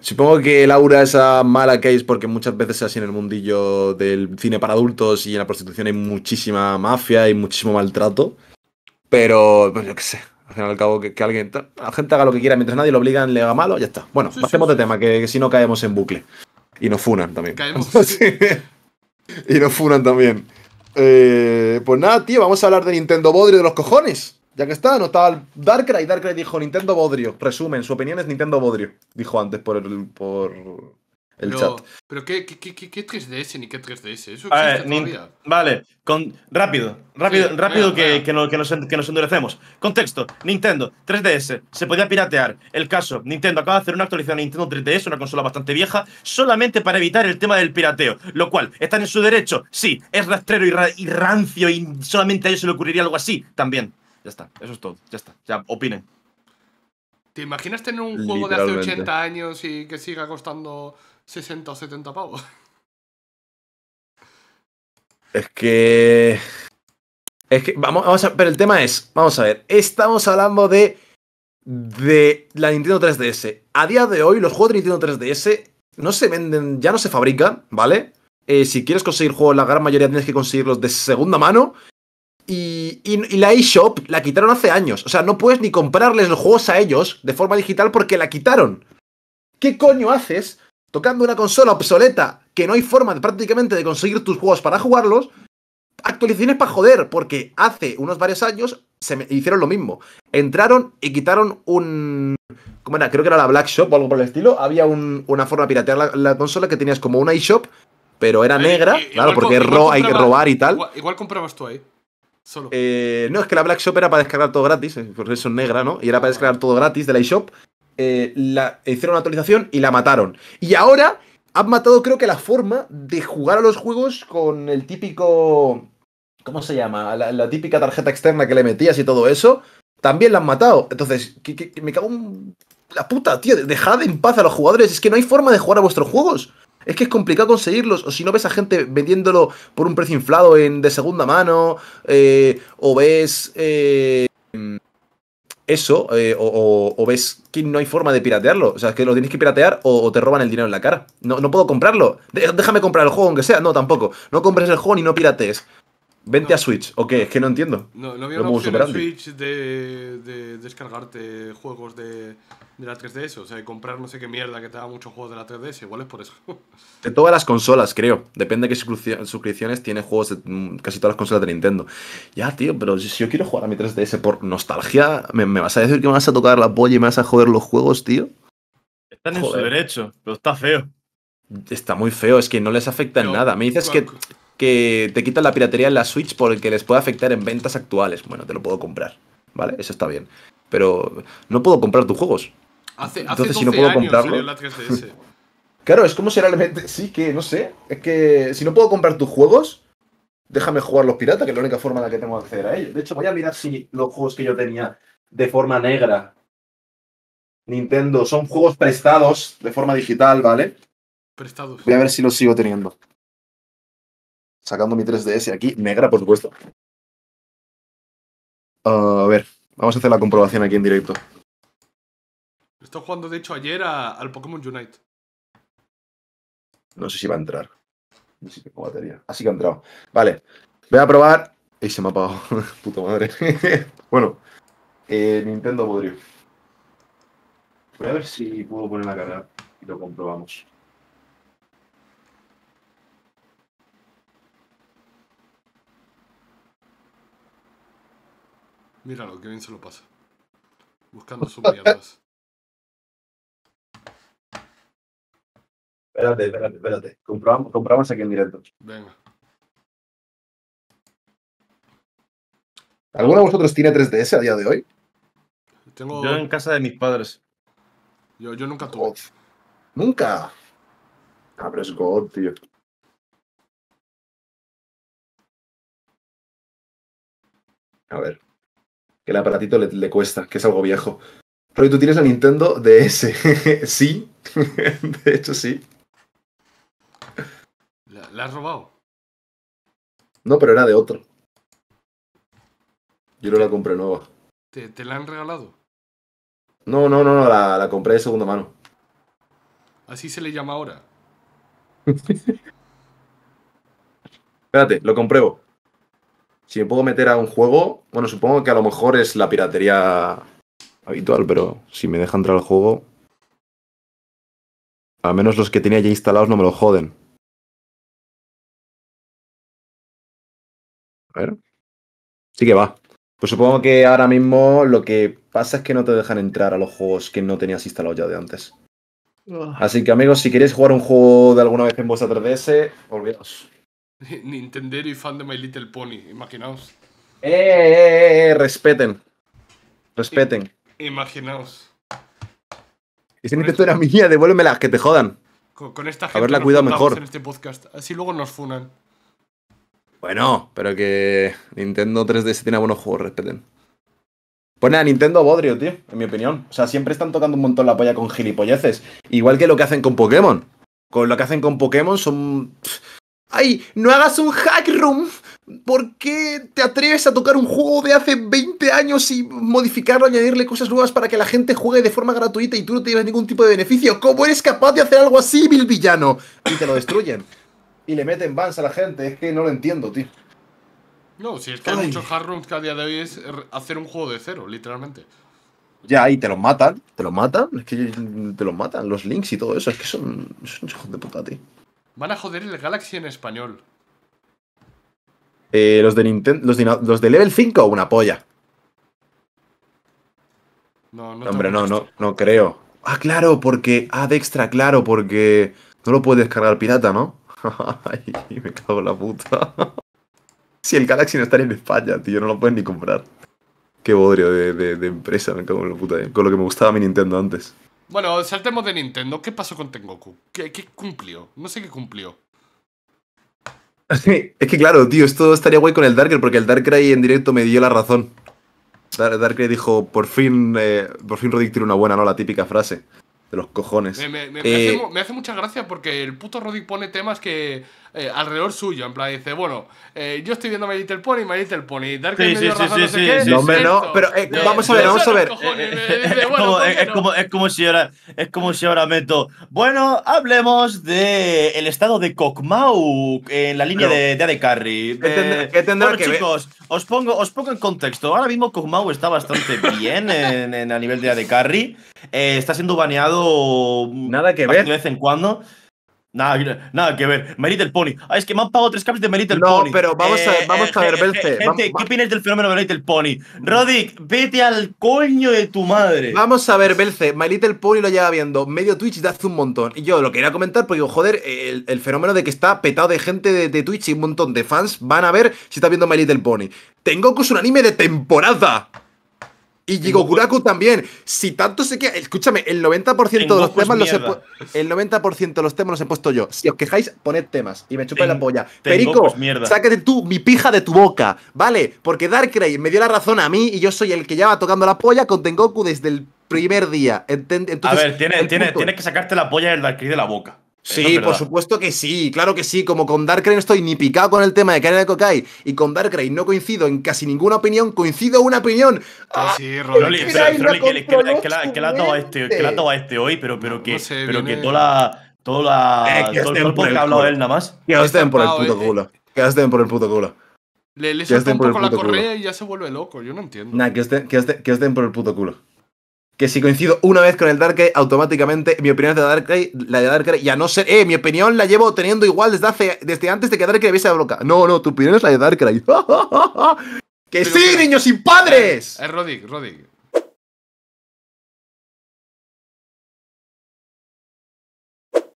Supongo que Laura aura esa mala que porque muchas veces así en el mundillo del cine para adultos y en la prostitución hay muchísima mafia y muchísimo maltrato. Pero, pues yo qué sé, al fin al cabo que, alguien, la gente haga lo que quiera mientras nadie lo obliga, le haga malo, ya está. Bueno, pasemos de tema, que, si no caemos en bucle. Y nos funan también. Caemos. y nos funan también. Eh, pues nada, tío, vamos a hablar de Nintendo Bodri de los cojones. Ya que está, anotado el Darkrai. Darkrai dijo Nintendo Bodrio. Resumen, su opinión es Nintendo Bodrio. Dijo antes por el, por el chat. Pero ¿qué, qué, 3 ds ni qué 3DS? Eso existe todavía. Vale, con, rápido, rápido, rápido que, nos, endurecemos. Contexto, Nintendo, 3DS, se podía piratear. El caso, Nintendo acaba de hacer una actualización a Nintendo 3DS, una consola bastante vieja, solamente para evitar el tema del pirateo. Lo cual, ¿están en su derecho? Sí, es rastrero y, y rancio y solamente a ellos se le ocurriría algo así también. Ya está, eso es todo, ya está. Ya, opinen. ¿Te imaginas tener un juego de hace 80 años y que siga costando 60 o 70 pavos? Es que. Es que. Vamos, vamos a. Pero el tema es. Vamos a ver. Estamos hablando de. De la Nintendo 3DS. A día de hoy, los juegos de Nintendo 3DS no se venden. Ya no se fabrican, ¿vale? Eh, si quieres conseguir juegos, la gran mayoría tienes que conseguirlos de segunda mano. Y, la eShop la quitaron hace años. O sea, no puedes ni comprarles los juegos a ellos de forma digital porque la quitaron. ¿Qué coño haces tocando una consola obsoleta que no hay forma prácticamente de conseguir tus juegos para jugarlos? Actualizaciones para joder, porque hace unos varios años se me hicieron lo mismo. Entraron y quitaron un. ¿Cómo era? Creo que era la Black Shop o algo por el estilo. Había una forma de piratear la, consola que tenías como una eShop, pero era negra, claro, porque hay que robar y tal. igual comprabas tú ahí. Solo. Eh, no, es que la Black Shop era para descargar todo gratis, eh, por eso es negra, ¿no? Y era para descargar todo gratis de la iShop. Eh, la, hicieron una actualización y la mataron. Y ahora han matado, creo que, la forma de jugar a los juegos con el típico. ¿Cómo se llama? La, típica tarjeta externa que le metías y todo eso. También la han matado. Entonces, me cago en la puta, tío. Dejad en paz a los jugadores. Es que no hay forma de jugar a vuestros juegos. Es que es complicado conseguirlos. O si no ves a gente vendiéndolo por un precio inflado en, de segunda mano, eh, o ves eh, eso, eh, o, ves que no hay forma de piratearlo. O sea, es que lo tienes que piratear o, te roban el dinero en la cara. No, puedo comprarlo. déjame comprar el juego, aunque sea. No, tampoco. No compres el juego ni no piratees. Vente a Switch, ¿o qué? Es que no entiendo. No, no había una opción Switch de, descargarte juegos de, de, la 3DS, o sea, de comprar no sé qué mierda que te haga muchos juegos de la 3DS, igual es por eso. De todas las consolas, creo. Depende de qué suscripciones tiene juegos de mm, casi todas las consolas de Nintendo. Ya, tío, pero si, yo quiero jugar a mi 3DS por nostalgia, ¿me, vas a decir que me vas a tocar la polla y me vas a joder los juegos, tío? Están en su derecho, pero está feo. Está muy feo, es que no les afecta en nada. Me dices que, que te quitan la piratería en la Switch por el que les puede afectar en ventas actuales. Bueno, te lo puedo comprar, ¿vale? Eso está bien. Pero no puedo comprar tus juegos. Hace, Entonces, si no puedo comprarlo. claro, es como si realmente. Sí, que no sé. Es que si no puedo comprar tus juegos, déjame jugar los piratas, que es la única forma en la que tengo acceder a ellos. De hecho, voy a mirar si los juegos que yo tenía de forma negra Nintendo son juegos prestados de forma digital, ¿vale? Prestados. Voy a ver si los sigo teniendo sacando mi 3DS aquí, negra, por supuesto. Ah, a ver, vamos a hacer la comprobación aquí en directo. Estoy jugando, de hecho, ayer al Pokémon Unite. No sé si va a entrar. No sé si tengo batería. Así ah, que ha entrado. Vale, voy a probar. Y se me ha apagado. Puta madre. bueno, eh, Nintendo podrido. Voy a ver si puedo poner la carga y lo comprobamos. Míralo, que bien se lo pasa. Buscando sus mierdas. Espérate, espérate, espérate. Compramos, compramos aquí en directo. Venga. ¿Alguno de vosotros tiene 3DS a día de hoy? Tengo... Yo en casa de mis padres. Yo, yo nunca tuve. Nunca. Abres ah, God, tío. A ver el aparatito le, cuesta, que es algo viejo. Roy, tú tienes la Nintendo DS. sí, de hecho sí. ¿La, has robado? No, pero era de otro. Yo no la compré nueva. ¿Te, la han regalado? No, no, no, no la, la, compré de segunda mano. Así se le llama ahora. Espérate, lo compruebo. Si me puedo meter a un juego, bueno, supongo que a lo mejor es la piratería habitual, pero si me deja entrar al juego, al menos los que tenía ya instalados no me lo joden. A ver. Sí que va. Pues supongo que ahora mismo lo que pasa es que no te dejan entrar a los juegos que no tenías instalados ya de antes. Así que amigos, si queréis jugar un juego de alguna vez en vuestra 3DS, olvidaos. Nintendero y fan de My Little Pony, imaginaos. Eh, eh, eh, respeten. Respeten. imaginaos. y Nintendo era mía, devuélvemela, que te jodan. Con, esta gente. Haberla cuidado mejor. En este podcast. Así luego nos funan. Bueno, pero que Nintendo 3DS tiene buenos juegos, respeten. Pone a Nintendo Bodrio, tío, en mi opinión. O sea, siempre están tocando un montón la polla con gilipolleces. Igual que lo que hacen con Pokémon. Con lo que hacen con Pokémon son. ¡Ay! ¡No hagas un hack room! ¿Por qué te atreves a tocar un juego de hace 20 años y modificarlo, añadirle cosas nuevas para que la gente juegue de forma gratuita y tú no te ningún tipo de beneficio? ¿Cómo eres capaz de hacer algo así, vil villano? Y te lo destruyen. y le meten bans a la gente. Es que no lo entiendo, tío. No, si es que hay muchos hack que a día de hoy es hacer un juego de cero, literalmente. Ya, y te lo matan, te lo matan, es que te lo matan, los links y todo eso, es que son, un hijos de puta, tío. Van a joder el Galaxy en español. Eh, los, de Nintendo, los, de, Level 5, o una polla. No, no. Hombre, no, no, creo. Ah, claro, porque. Ah, de extra, claro, porque. No lo puedes descargar pirata, ¿no? Ay, me cago en la puta. si el Galaxy no está en España, tío, no lo pueden ni comprar. Qué bodrio de, empresa, me cago en la puta. Eh. Con lo que me gustaba mi Nintendo antes. Bueno, saltemos de Nintendo. ¿Qué pasó con Tengoku? ¿Qué, qué cumplió? No sé qué cumplió. Sí, es que claro, tío, esto estaría guay con el Darker, porque el Darkrai en directo me dio la razón. Darkrai dijo, por fin, eh, por fin Roddick una buena, ¿no? La típica frase de los cojones. Eh, me, hace, mucha gracia porque el puto Roddy pone temas que eh, alrededor suyo, en plan dice, bueno, eh, yo estoy viendo My Little Pony, My Little Pony, Dark sí, sí, sí, no sí. pero vamos a ver, vamos a ver. Es como si ahora es como si ahora meto, bueno, hablemos de el estado de Kokmau en la línea de, de AD Carry. ¿Qué tendrá, chicos, os pongo os pongo en contexto. Ahora mismo Kokmau está bastante bien en, a nivel de AD Carry. está siendo baneado Mm, nada que ver. De vez en cuando. Nada, que ver. My el Pony. Ah, es que me han pagado tres caps de My el Pony. No, pero vamos a ver, eh, vamos eh, a ver, eh, Belce. Gente, ¿qué opinas del fenómeno de My Little Pony? Rodic, vete al coño de tu madre. Vamos a ver, Belce. My Little Pony lo lleva viendo medio Twitch y hace un montón. Y yo lo quería comentar porque, joder, el, fenómeno de que está petado de gente de, Twitch y un montón de fans van a ver si está viendo My Little Pony. Tengo que es un anime de temporada. Y Jigokuraku también. Si tanto se queda. Escúchame, el 90% de los temas los he El 90% de los temas los he puesto yo. Si os quejáis, poned temas. Y me chupa la polla. Perico, sácate tú mi pija de tu boca. ¿Vale? Porque Darkrai me dio la razón a mí y yo soy el que lleva tocando la polla con Tengoku desde el primer día. a ver, tienes, tienes que sacarte la polla del Darkrai de la boca. Sí, por supuesto que sí, claro que sí. Como con Darkrai no estoy ni picado con el tema de Karen Kokai y con Darkrai no coincido en casi ninguna opinión, coincido una opinión. Ah, sí, Rolly, que la ha este, que la toma este hoy, pero, pero que, pero que toda la, toda la, eh, que el podcast ha hablado él nada más. Que estén por el puto culo. Eh. Que estén por el puto culo. Le, le un poco la correa y ya se vuelve loco, yo no entiendo. Nah, que estén, que estén por el puto culo que si coincido una vez con el Darkrai, automáticamente mi opinión es de Darkrai, la de Darkrai, ya no sé eh, mi opinión la llevo teniendo igual desde hace, desde antes de que Darkrai viese la boca. No, no, tu opinión es la de Darkrai. ¡Que sí, niños sin padres! Es eh, eh, Rodic, Rodic.